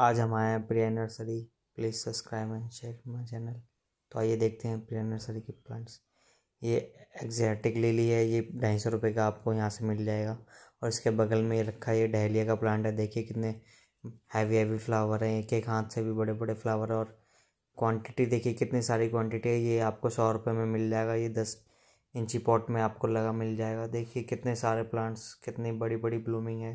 आज हम आए हैं Priya nursery please subscribe and share my channel तो आइए देखते हैं प्रिया नर्सरी के प्लांट्स ये एग्जैटिक लिली है ये ढाई सौ रुपये का आपको यहाँ से मिल जाएगा और इसके बगल में ये रखा ये डहलिया का प्लांट है देखिए कितने हैवी हैवी फ्लावर हैं एक एक हाथ से भी बड़े बड़े फ्लावर और क्वांटिटी देखिए कितनी सारी क्वांटिटी है ये आपको सौ रुपये में मिल जाएगा ये दस इंची पॉट में आपको लगा मिल जाएगा देखिए कितने सारे प्लांट्स कितनी बड़ी बड़ी ब्लूमिंग है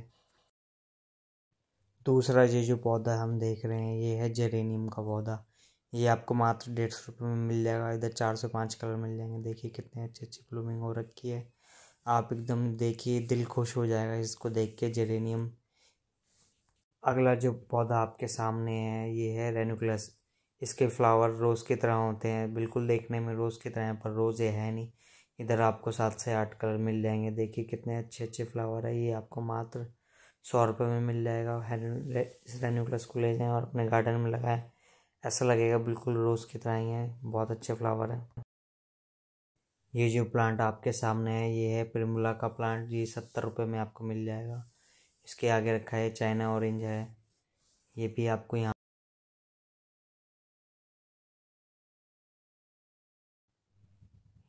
दूसरा ये जो पौधा हम देख रहे हैं ये है जेरेनियम का पौधा ये आपको मात्र डेढ़ सौ रुपये में मिल जाएगा इधर चार सौ पाँच कलर मिल जाएंगे देखिए कितने अच्छे अच्छे ब्लूमिंग हो रखी है आप एकदम देखिए दिल खुश हो जाएगा इसको देख के जेरेनियम अगला जो पौधा आपके सामने है ये है रेनुकलस इसके फ्लावर रोज़ की तरह होते हैं बिल्कुल देखने में रोज़ की तरह है पर रोज़ ये है नहीं इधर आपको सात से आठ कलर मिल जाएंगे देखिए कितने अच्छे अच्छे फ्लावर है ये आपको मात्र सौ रुपये में मिल जाएगा इस को ले जाएँ और अपने गार्डन में लगाएं ऐसा लगेगा बिल्कुल रोज़ की तरह ही है बहुत अच्छे फ्लावर है ये जो प्लांट आपके सामने है ये है प्रिमुला का प्लांट ये सत्तर रुपये में आपको मिल जाएगा इसके आगे रखा है चाइना ऑरेंज है ये भी आपको यहाँ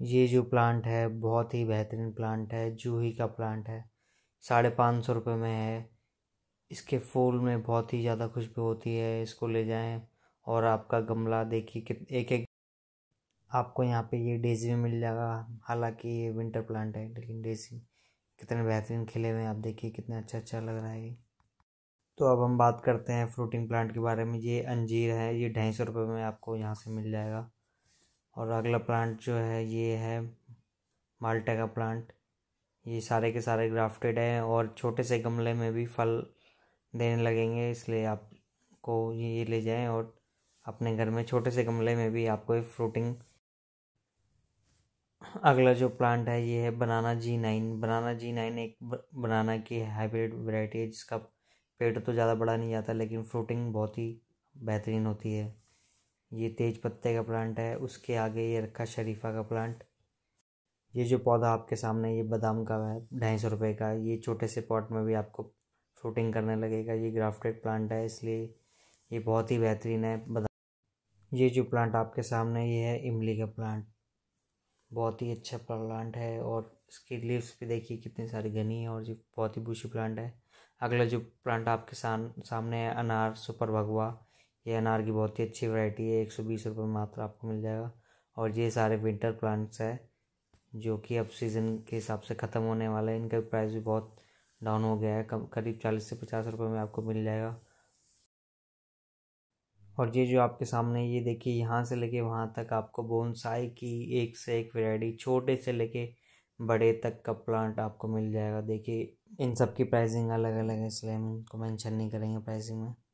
ये जो प्लांट है बहुत ही बेहतरीन प्लांट है जूही का प्लांट है साढ़े पाँच सौ रुपये में है इसके फूल में बहुत ही ज़्यादा खुशबू होती है इसको ले जाएं और आपका गमला देखिए कि एक एक आपको यहाँ पे ये डेजी भी मिल जाएगा हालांकि ये विंटर प्लांट है लेकिन डेजी कितने बेहतरीन खिले हुए हैं आप देखिए कितना अच्छा अच्छा लग रहा है तो अब हम बात करते हैं फ्रूटिंग प्लांट के बारे में ये अंजीर है ये ढाई सौ रुपये में आपको यहाँ से मिल जाएगा और अगला प्लांट जो है ये है माल्टा का प्लांट ये सारे के सारे ग्राफ्टेड हैं और छोटे से गमले में भी फल देने लगेंगे इसलिए आपको ये ले जाएं और अपने घर में छोटे से गमले में भी आपको ये फ्रूटिंग अगला जो प्लांट है ये है बनाना जी नाइन बनाना जी नाइन एक बनाना की हाइब्रिड वैरायटी है जिसका पेड़ तो ज़्यादा बड़ा नहीं जाता लेकिन फ्रूटिंग बहुत ही बेहतरीन होती है ये तेज पत्ते का प्लांट है उसके आगे ये रखा शरीफा का प्लांट ये जो पौधा आपके सामने ये बादाम का है ढाई सौ रुपये का ये छोटे से पॉट में भी आपको फ्रूटिंग करने लगेगा ये ग्राफ्टेड प्लांट है इसलिए ये बहुत ही बेहतरीन है बादाम ये जो प्लांट आपके सामने ये है इमली का प्लांट बहुत ही अच्छा प्लांट है और इसकी लीव्स भी देखिए कितनी सारी घनी है और ये बहुत ही बूशी प्लांट है अगला जो प्लांट आपके साम सामने है अनार सुपर भगवा ये अनार की बहुत ही अच्छी वैरायटी है एक सौ बीस रुपये मात्र आपको मिल जाएगा और ये सारे विंटर प्लांट्स है जो कि अब सीज़न के हिसाब से ख़त्म होने वाला है इनका प्राइस भी बहुत डाउन हो गया है कम करीब चालीस से पचास रुपये में आपको मिल जाएगा और ये जो आपके सामने ये देखिए यहाँ से लेके वहाँ तक आपको बोनसाई की एक से एक वैरायटी छोटे से लेके बड़े तक का प्लांट आपको मिल जाएगा देखिए इन सब की प्राइसिंग अलग अलग है इसलिए हम इनको मेंशन नहीं करेंगे प्राइसिंग में